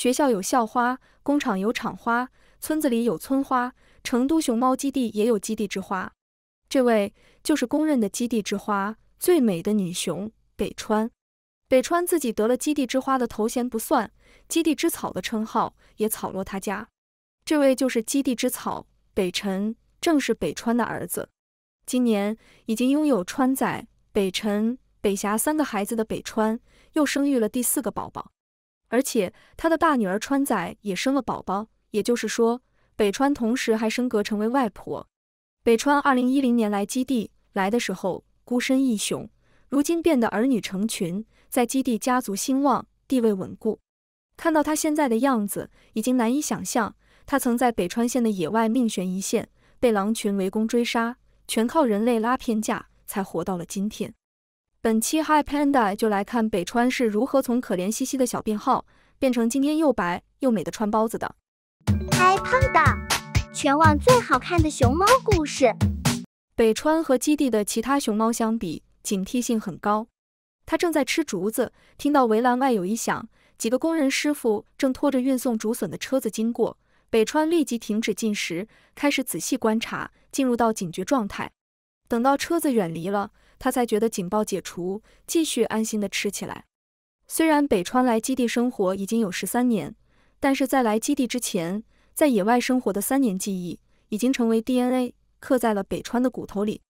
学校有校花，工厂有厂花，村子里有村花，成都熊猫基地也有基地之花。这位就是公认的基地之花，最美的女熊北川。北川自己得了基地之花的头衔不算，基地之草的称号也草落他家。这位就是基地之草北辰，正是北川的儿子。今年已经拥有川仔、北辰、北霞三个孩子的北川，又生育了第四个宝宝。而且他的大女儿川仔也生了宝宝，也就是说，北川同时还升格成为外婆。北川二零一零年来基地，来的时候孤身一雄，如今变得儿女成群，在基地家族兴旺，地位稳固。看到他现在的样子，已经难以想象，他曾在北川县的野外命悬一线，被狼群围攻追杀，全靠人类拉偏架才活到了今天。本期 Hi Panda 就来看北川是如何从可怜兮兮的小病号变成今天又白又美的川包子的。Hi Panda 全网最好看的熊猫故事。北川和基地的其他熊猫相比，警惕性很高。他正在吃竹子，听到围栏外有异响，几个工人师傅正拖着运送竹笋的车子经过，北川立即停止进食，开始仔细观察，进入到警觉状态。等到车子远离了，他才觉得警报解除，继续安心的吃起来。虽然北川来基地生活已经有十三年，但是在来基地之前，在野外生活的三年记忆，已经成为 DNA 刻在了北川的骨头里。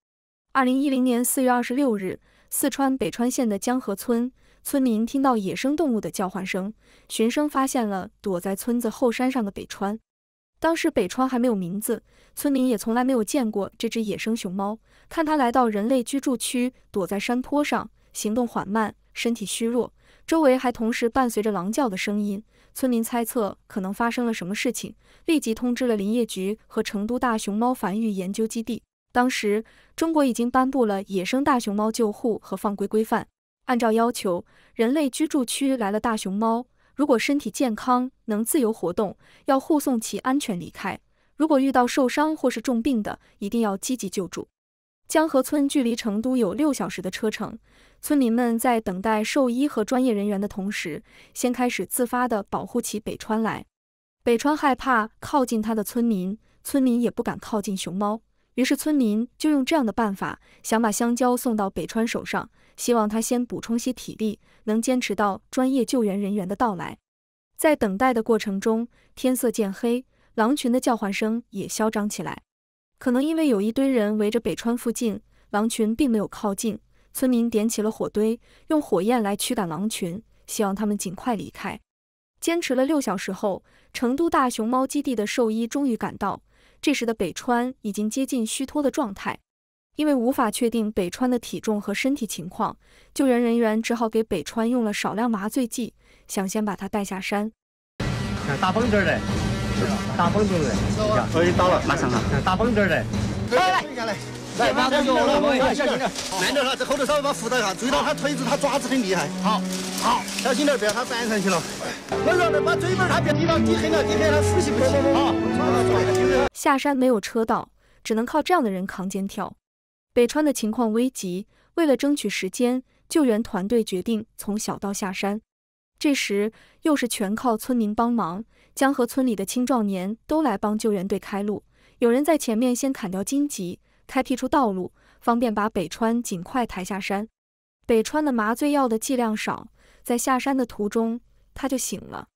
二零一零年四月二十六日，四川北川县的江河村村民听到野生动物的叫唤声，循声发现了躲在村子后山上的北川。当时北川还没有名字，村民也从来没有见过这只野生熊猫。看它来到人类居住区，躲在山坡上，行动缓慢，身体虚弱，周围还同时伴随着狼叫的声音。村民猜测可能发生了什么事情，立即通知了林业局和成都大熊猫繁育研究基地。当时中国已经颁布了《野生大熊猫救护和放归规范》，按照要求，人类居住区来了大熊猫。如果身体健康，能自由活动，要护送其安全离开；如果遇到受伤或是重病的，一定要积极救助。江河村距离成都有六小时的车程，村民们在等待兽医和专业人员的同时，先开始自发地保护起北川来。北川害怕靠近他的村民，村民也不敢靠近熊猫。于是村民就用这样的办法，想把香蕉送到北川手上，希望他先补充些体力，能坚持到专业救援人员的到来。在等待的过程中，天色渐黑，狼群的叫唤声也嚣张起来。可能因为有一堆人围着北川附近，狼群并没有靠近。村民点起了火堆，用火焰来驱赶狼群，希望他们尽快离开。坚持了六小时后，成都大熊猫基地的兽医终于赶到。这时的北川已经接近虚脱的状态，因为无法确定北川的体重和身体情况，救援人员只好给北川用了少量麻醉剂，想先把他带下山。打绷带的，打绷带的，终于到了，马上了。打绷带的，来来，来来。来，马上就慢小心点，慢点哈！这后头稍微把扶到一下，注意到他腿子，他爪子很厉害。好，好，小心点，不要他翻上去了。下山没有车道，只能靠这样的人扛肩挑。北川的情况危急，为了争取时间，救援团队决定从小道下山。这时又是全靠村民帮忙，江河村里的青壮年都来帮救援队开路，有人在前面先砍掉荆棘。开辟出道路，方便把北川尽快抬下山。北川的麻醉药的剂量少，在下山的途中他就醒了。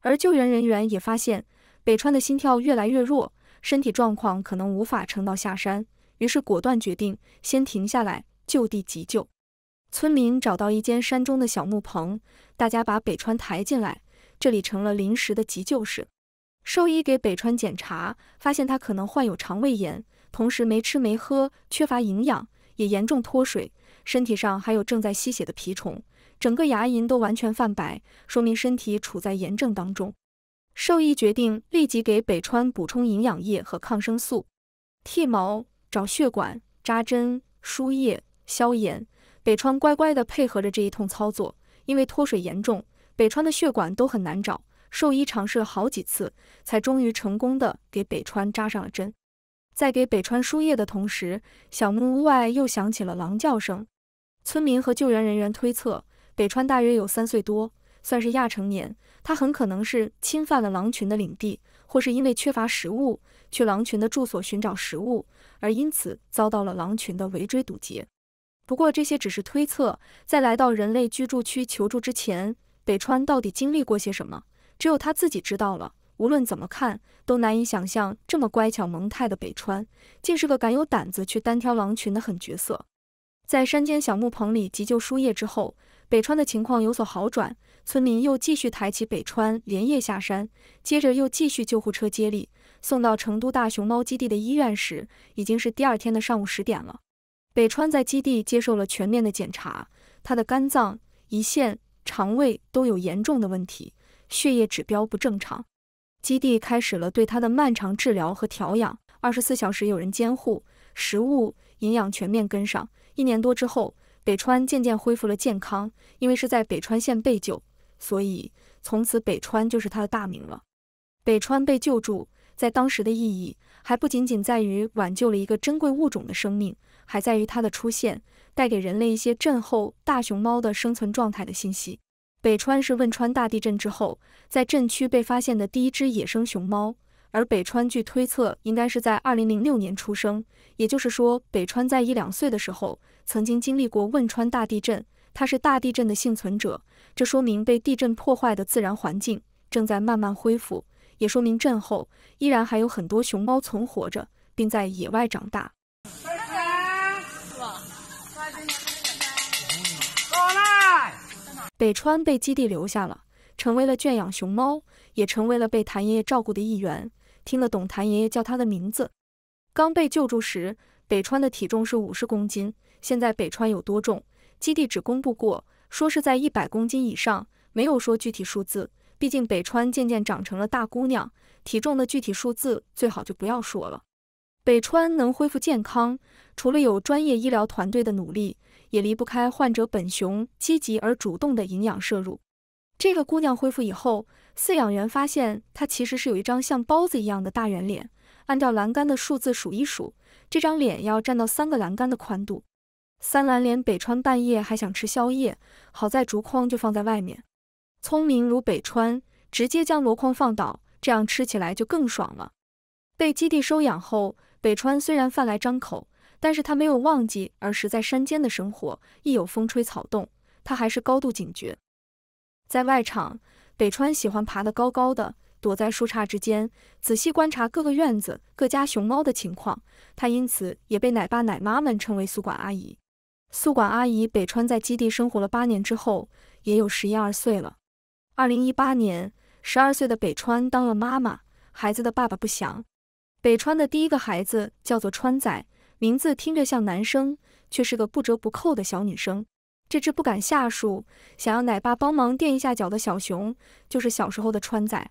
而救援人员也发现北川的心跳越来越弱，身体状况可能无法撑到下山，于是果断决定先停下来就地急救。村民找到一间山中的小木棚，大家把北川抬进来，这里成了临时的急救室。兽医给北川检查，发现他可能患有肠胃炎。同时没吃没喝，缺乏营养，也严重脱水，身体上还有正在吸血的蜱虫，整个牙龈都完全泛白，说明身体处在炎症当中。兽医决定立即给北川补充营养液和抗生素，剃毛、找血管、扎针、输液、消炎。北川乖乖地配合着这一通操作，因为脱水严重，北川的血管都很难找，兽医尝试了好几次，才终于成功地给北川扎上了针。在给北川输液的同时，小木屋外又响起了狼叫声。村民和救援人员推测，北川大约有三岁多，算是亚成年。他很可能是侵犯了狼群的领地，或是因为缺乏食物，去狼群的住所寻找食物，而因此遭到了狼群的围追堵截。不过这些只是推测，在来到人类居住区求助之前，北川到底经历过些什么，只有他自己知道了。无论怎么看，都难以想象这么乖巧萌态的北川，竟是个敢有胆子去单挑狼群的狠角色。在山间小木棚里急救输液之后，北川的情况有所好转。村民又继续抬起北川连夜下山，接着又继续救护车接力送到成都大熊猫基地的医院时，已经是第二天的上午十点了。北川在基地接受了全面的检查，他的肝脏、胰腺、肠胃都有严重的问题，血液指标不正常。基地开始了对他的漫长治疗和调养，二十四小时有人监护，食物营养全面跟上。一年多之后，北川渐渐恢复了健康。因为是在北川县被救，所以从此北川就是他的大名了。北川被救助，在当时的意义还不仅仅在于挽救了一个珍贵物种的生命，还在于它的出现带给人类一些震后大熊猫的生存状态的信息。北川是汶川大地震之后，在震区被发现的第一只野生熊猫，而北川据推测应该是在2006年出生，也就是说，北川在一两岁的时候曾经经历过汶川大地震，它是大地震的幸存者。这说明被地震破坏的自然环境正在慢慢恢复，也说明震后依然还有很多熊猫存活着，并在野外长大。北川被基地留下了，成为了圈养熊猫，也成为了被谭爷爷照顾的一员。听得懂谭爷爷叫他的名字。刚被救助时，北川的体重是五十公斤。现在北川有多重？基地只公布过，说是在一百公斤以上，没有说具体数字。毕竟北川渐渐长成了大姑娘，体重的具体数字最好就不要说了。北川能恢复健康，除了有专业医疗团队的努力。也离不开患者本雄积极而主动的营养摄入。这个姑娘恢复以后，饲养员发现她其实是有一张像包子一样的大圆脸。按照栏杆的数字数一数，这张脸要占到三个栏杆的宽度。三蓝连北川半夜还想吃宵夜，好在竹筐就放在外面。聪明如北川，直接将箩筐放倒，这样吃起来就更爽了。被基地收养后，北川虽然饭来张口。但是他没有忘记儿时在山间的生活，一有风吹草动，他还是高度警觉。在外场，北川喜欢爬得高高的，躲在树杈之间，仔细观察各个院子各家熊猫的情况。他因此也被奶爸奶妈们称为宿管阿姨。宿管阿姨北川在基地生活了八年之后，也有十一二岁了。二零一八年，十二岁的北川当了妈妈，孩子的爸爸不详。北川的第一个孩子叫做川仔。名字听着像男生，却是个不折不扣的小女生。这只不敢下树，想要奶爸帮忙垫一下脚的小熊，就是小时候的川仔。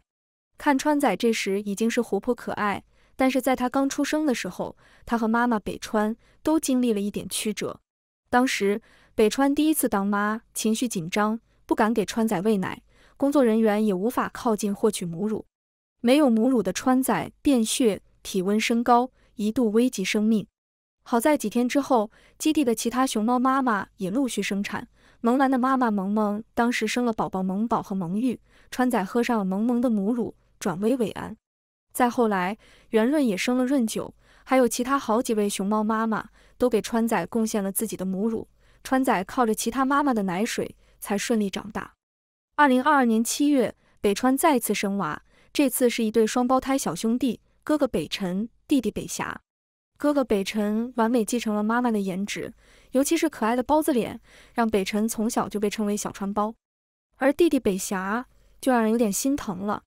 看川仔这时已经是活泼可爱，但是在他刚出生的时候，他和妈妈北川都经历了一点曲折。当时北川第一次当妈，情绪紧张，不敢给川仔喂奶，工作人员也无法靠近获取母乳，没有母乳的川仔便血，体温升高，一度危及生命。好在几天之后，基地的其他熊猫妈妈也陆续生产。萌兰的妈妈萌萌当时生了宝宝萌宝和萌玉，川仔喝上了萌萌的母乳，转危为安。再后来，圆润也生了润九，还有其他好几位熊猫妈妈都给川仔贡献了自己的母乳，川仔靠着其他妈妈的奶水才顺利长大。二零二二年七月，北川再次生娃，这次是一对双胞胎小兄弟，哥哥北辰，弟弟北霞。哥哥北辰完美继承了妈妈的颜值，尤其是可爱的包子脸，让北辰从小就被称为小川包。而弟弟北侠就让人有点心疼了。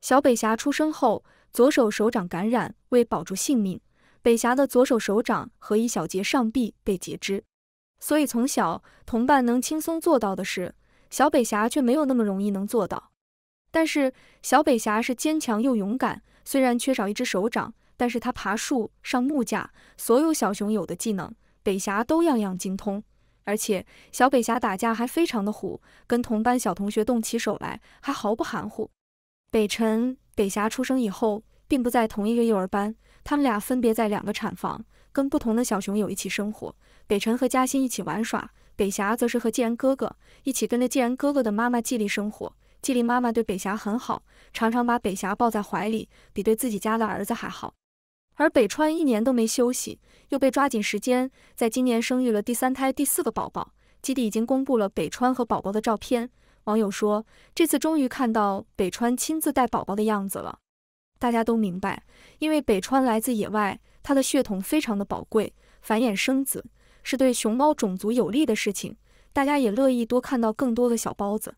小北侠出生后，左手手掌感染，为保住性命，北侠的左手手掌和一小节上臂被截肢。所以从小，同伴能轻松做到的事，小北侠却没有那么容易能做到。但是小北侠是坚强又勇敢，虽然缺少一只手掌。但是他爬树、上木架，所有小熊有的技能，北侠都样样精通。而且小北侠打架还非常的虎，跟同班小同学动起手来还毫不含糊。北辰、北侠出生以后，并不在同一个幼儿班，他们俩分别在两个产房，跟不同的小熊友一起生活。北辰和嘉欣一起玩耍，北侠则是和纪然哥哥一起跟着纪然哥哥的妈妈纪丽生活。纪丽妈妈对北侠很好，常常把北侠抱在怀里，比对自己家的儿子还好。而北川一年都没休息，又被抓紧时间，在今年生育了第三胎、第四个宝宝。基地已经公布了北川和宝宝的照片，网友说这次终于看到北川亲自带宝宝的样子了。大家都明白，因为北川来自野外，他的血统非常的宝贵，繁衍生子是对熊猫种族有利的事情，大家也乐意多看到更多的小包子。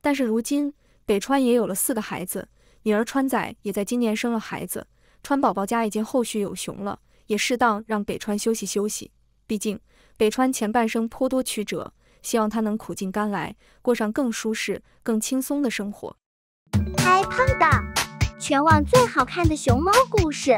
但是如今北川也有了四个孩子，女儿川仔也在今年生了孩子。川宝宝家已经后续有熊了，也适当让北川休息休息。毕竟北川前半生颇多曲折，希望他能苦尽甘来，过上更舒适、更轻松的生活。嗨，胖的，全网最好看的熊猫故事。